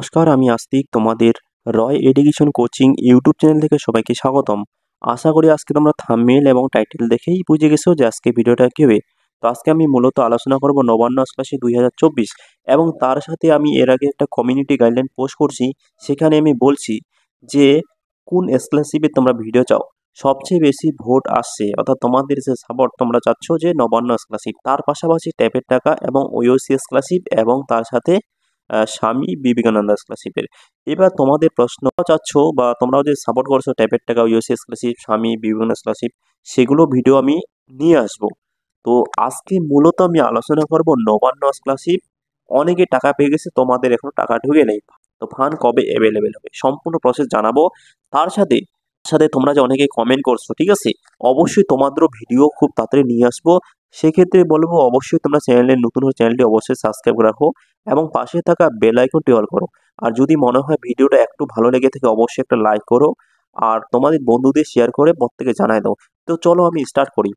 নমস্কার আমি আস্তিক তোমাদের Roy education coaching YouTube channel থেকে সবাইকে স্বাগতম আশা করি আজকে তোমরা থামমেল এবং টাইটেল দেখেই বুঝে গেছো যে আজকে ভিডিওটা কেবে তো আজকে আমি মূলত আলোচনা করব নবান্ন ক্লাসে দুই এবং তার সাথে আমি এর আগে একটা কমিউনিটি গাইডলাইন পোস্ট করছি সেখানে আমি বলছি যে কোন স্কলারশিপে তোমরা ভিডিও চাও সবচেয়ে বেশি ভোট আসছে অর্থাৎ তোমাদের যে সাপোর্ট তোমরা চাচ্ছ যে নবান্ন স্কলারশিপ তার পাশাপাশি ট্যাপের টাকা এবং ওইওসি স্কলারশিপ এবং তার সাথে স্বামী বিবেকানন্দ স্কলারশিপের এবার তোমাদের প্রশ্ন চাচ্ছ বা তোমরাও যে সাপোর্ট করছো ট্যাপের টাকা ইউএসএ স্কলারশিপ স্বামী বিবেকানন্দ স্কলারশিপ সেগুলো ভিডিও আমি নিয়ে আসব তো আজকে মূলত আমি আলোচনা করব নবান্ন স্কলারশিপ অনেকে টাকা পেয়ে গেছে তোমাদের এখনো টাকা ঢুকে নেই তো ফান কবে অ্যাভেলেবেল হবে সম্পূর্ণ প্রসেস জানাবো তার সাথে সাথে তোমরা যে অনেকে কমেন্ট করছো ঠিক আছে অবশ্যই তোমাদেরও ভিডিও খুব তাড়াতাড়ি নিয়ে আসবো সেক্ষেত্রে বলবো অবশ্যই তোমরা চ্যানেলে নতুন হয়ে চ্যানেলটি অবশ্যই সাবস্ক্রাইব রাখো এবং পাশে থাকা বেল আইকনটি অল করো আর যদি মনে হয় ভিডিওটা একটু ভালো লেগে থাকে অবশ্যই একটা লাইক করো আর তোমাদের বন্ধুদের শেয়ার করে প্রত্যেকে জানায় দাও তো চলো আমি স্টার্ট করি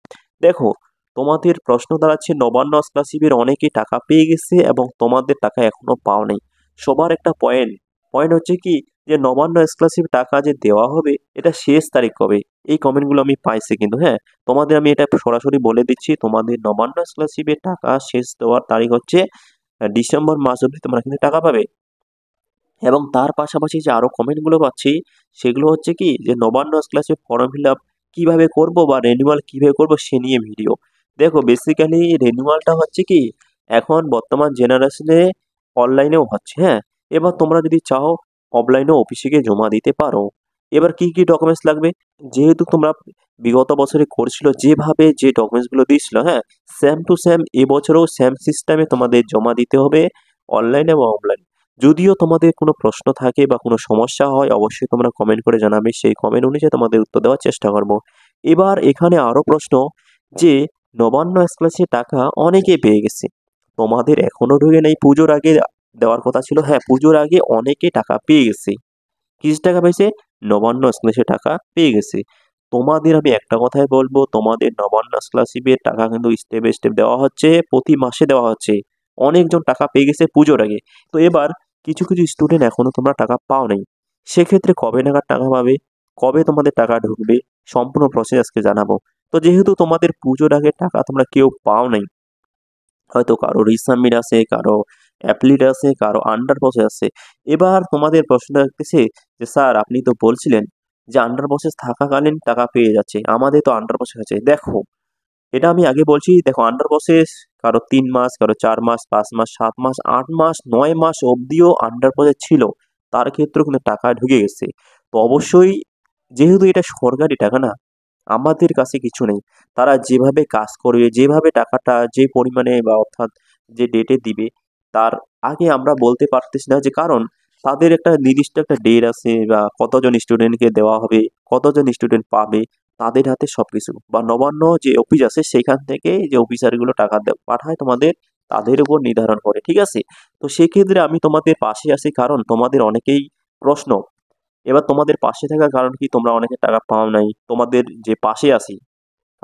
দেখো তোমাদের প্রশ্ন দাঁড়াচ্ছে নবান্ন স্কলারশিপের অনেকেই টাকা পেয়ে গেছে এবং তোমাদের টাকা এখনও পাও নেই সবার একটা পয়েন্ট পয়েন্ট হচ্ছে কি যে নবান্ন এক্সক্লুসিভ টাকা যে দেওয়া হবে এটা শেষ তারিখ কবে এই কমেন্টগুলো আমি পাইছি কিন্তু হ্যাঁ তোমাদের আমি এটা সরাসরি বলে দিচ্ছি তোমাদের নবান্ন এক্সক্লুসিভের টাকা শেষ দেওয়ার তারিখ হচ্ছে ডিসেম্বর মাস অবধি তোমরা কিন্তু টাকা পাবে এবং তার পাশাপাশি যে আরও কমেন্টগুলো পাচ্ছি সেগুলো হচ্ছে কি যে Nabanna exclusive form fill up কীভাবে করবো বা রেনুয়াল কীভাবে করবো সে নিয়ে ভিডিও দেখো বেসিক্যালি রেনুয়ালটা হচ্ছে কি এখন বর্তমান জেনারেশনে অনলাইনেও হচ্ছে হ্যাঁ এবার তোমরা যদি চাও অফলাইনে অফিসে গিয়ে জমা দিতে পারো এবার কি কি ডকুমেন্টস লাগবে যেহেতু তোমরা বিগত বছরে করছিল যেভাবে যে ডকুমেন্টসগুলো দিয়েছিল হ্যাঁ স্যাম টু স্যাম এবছরও স্যাম সিস্টেমে তোমাদের জমা দিতে হবে অনলাইন এবং অফলাইন যদিও তোমাদের কোনো প্রশ্ন থাকে বা কোনো সমস্যা হয় অবশ্যই তোমরা কমেন্ট করে জানাবে সেই কমেন্ট অনুযায়ী তোমাদের উত্তর দেওয়ার চেষ্টা করব এবার এখানে আরও প্রশ্ন যে নবান্ন এক্সপ্লাসের টাকা অনেকে পেয়ে গেছে তোমাদের এখনও ঢুকে নেই পুজোর আগে দেওয়ার কথা ছিল হ্যাঁ পুজোর আগে অনেকে টাকা পেয়ে গেছে কিছু টাকা পেয়েছে নবান্ন স্কলারশিপের টাকা পেয়ে গেছে তোমাদের আমি একটা কথাই বলবো তোমাদের নবান্ন স্কলারশিপের টাকা কিন্তু স্টেপ স্টেপ দেওয়া হচ্ছে প্রতি মাসে দেওয়া হচ্ছে অনেকজন টাকা পেয়ে গেছে পুজোর আগে তো এবার কিছু কিছু স্টুডেন্ট এখনও তোমরা টাকা পাও নাই সেক্ষেত্রে কবে নাগাদ টাকা পাবে কবে তোমাদের টাকা ঢুকবে সম্পূর্ণ প্রসেস আজকে জানাবো তো যেহেতু তোমাদের পুজোর আগে টাকা তোমরা কেউ পাও নাই হয়তো কারো রিসামিট আছে কারো অ্যাপলিট আছে কারো আন্ডারবসে আছে এবার তোমাদের প্রশ্ন থাকতেছে যে স্যার আপনি তো বলছিলেন যে আন্ডারবসেস থাকাকালীন টাকা পেয়ে যাচ্ছে আমাদের তো আন্ডারবসে আছে দেখো এটা আমি আগে বলছি দেখো আন্ডারবসেস কারো তিন মাস কারো চার মাস পাঁচ মাস সাত মাস আট মাস নয় মাস অবধিও আন্ডারবসেস ছিল তার ক্ষেত্রেও কিন্তু টাকা ঢুকে গেছে তো অবশ্যই যেহেতু এটা সরকারি টাকা না আমাদের কাছে কিছু নেই তারা যেভাবে কাজ করবে যেভাবে টাকাটা যে পরিমাণে বা অর্থাৎ যে ডেটে দিবে তার আগে আমরা বলতে পারতেছি না যে কারণ তাদের একটা নির্দিষ্ট একটা ডেট আছে বা কতজন স্টুডেন্টকে দেওয়া হবে কতজন স্টুডেন্ট পাবে তাদের হাতে সব কিছু বা নবান্ন যে অফিস আছে সেখান থেকে যে অফিসারগুলো টাকা পাঠায় তোমাদের তাদের উপর নির্ধারণ করে ঠিক আছে তো সেক্ষেত্রে আমি তোমাদের পাশে আসি কারণ তোমাদের অনেকেই প্রশ্ন এবার তোমাদের পাশে থাকার কারণ কি তোমরা অনেকে টাকা পাও নাই তোমাদের যে পাশে আসি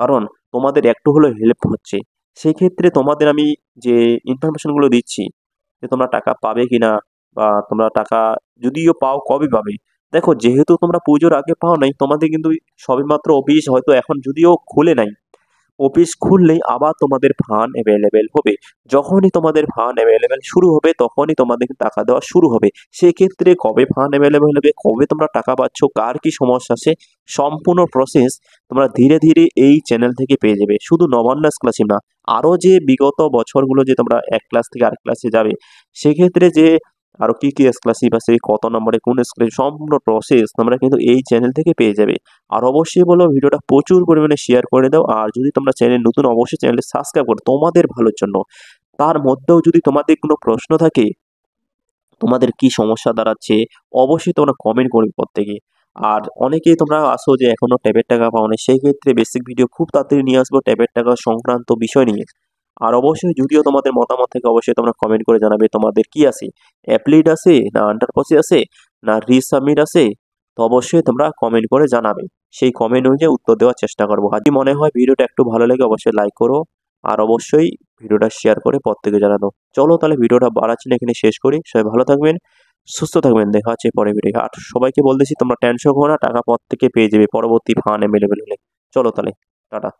কারণ তোমাদের একটু হলেও হেল্প হচ্ছে সেক্ষেত্রে তোমাদের আমি যে ইনফরমেশনগুলো দিচ্ছি যে তোমরা টাকা পাবে কি না বা তোমরা টাকা যদিও পাও কবে পাবে দেখো যেহেতু তোমরা পুজোর আগে পাও নাই তোমাদের কিন্তু সবেমাত্র অফিস হয়তো এখন যদিও খুলে নাই অফিস খুললেই আবার তোমাদের ফান্ড অ্যাভেলেবেল হবে যখনই তোমাদের ফান্ড অ্যাভেলেবেল শুরু হবে তখনই তোমাদের টাকা দেওয়া শুরু হবে সেক্ষেত্রে কবে ফান্ড অ্যাভেলেবেল হবে কবে তোমরা টাকা পাচ্ছ কার কি সমস্যা আছে সম্পূর্ণ প্রসেস তোমরা ধীরে ধীরে এই চ্যানেল থেকে পেয়ে যাবে শুধু নবান্ন স্কলারশিপ না আরও যে বিগত বছরগুলো যে তোমরা এক ক্লাস থেকে আরেক ক্লাসে যাবে সেক্ষেত্রে যে আরও কী কী স্কলারশিপ আছে কত নম্বরে কোন স্কলারশিপ সম্পূর্ণ প্রসেস তোমরা কিন্তু এই চ্যানেল থেকে পেয়ে যাবে আর অবশ্যই বলো ভিডিওটা প্রচুর পরিমাণে শেয়ার করে দাও আর যদি তোমরা চ্যানেল নতুন অবশ্যই চ্যানেলটি সাবস্ক্রাইব করো তোমাদের ভালোর জন্য তার মধ্যেও যদি তোমাদের কোনো প্রশ্ন থাকে তোমাদের কি সমস্যা দাঁড়াচ্ছে অবশ্যই তোমরা কমেন্ট করবে প্রত্যেকে আর অনেকেই তোমরা আসো যে এখনও ট্যাবের টাকা পাও না সেই ক্ষেত্রে বেসিক ভিডিও খুব তাড়াতাড়ি নিয়ে আসবো ট্যাবের টাকা সংক্রান্ত বিষয় নিয়ে আর অবশ্যই যদিও তোমাদের মতামত থেকে অবশ্যই তোমরা কমেন্ট করে জানাবে তোমাদের কি আছে অ্যাপ্লিড আছে না আন্ডারপসি আছে না রিসাবমিট আছে তো অবশ্যই তোমরা কমেন্ট করে জানাবে সেই কমেন্ট অনুযায়ী উত্তর দেওয়ার চেষ্টা করবো আজ মনে হয় ভিডিওটা একটু ভালো লাগে অবশ্যই লাইক করো আর অবশ্যই ভিডিওটা শেয়ার করে প্রত্যেকে জানানো চলো তাহলে ভিডিওটা বাড়াচ্ছি না এখানে শেষ করি সবাই ভালো থাকবেন সুস্থ থাকবেন দেখা হচ্ছে পরে ভিডিও আর সবাইকে বলতেছি তোমরা টেনশন করো না টাকা পর থেকে পেয়ে যাবে পরবর্তী ফান অ্যাভেলেবেল হলে চলো তাহলে টাটা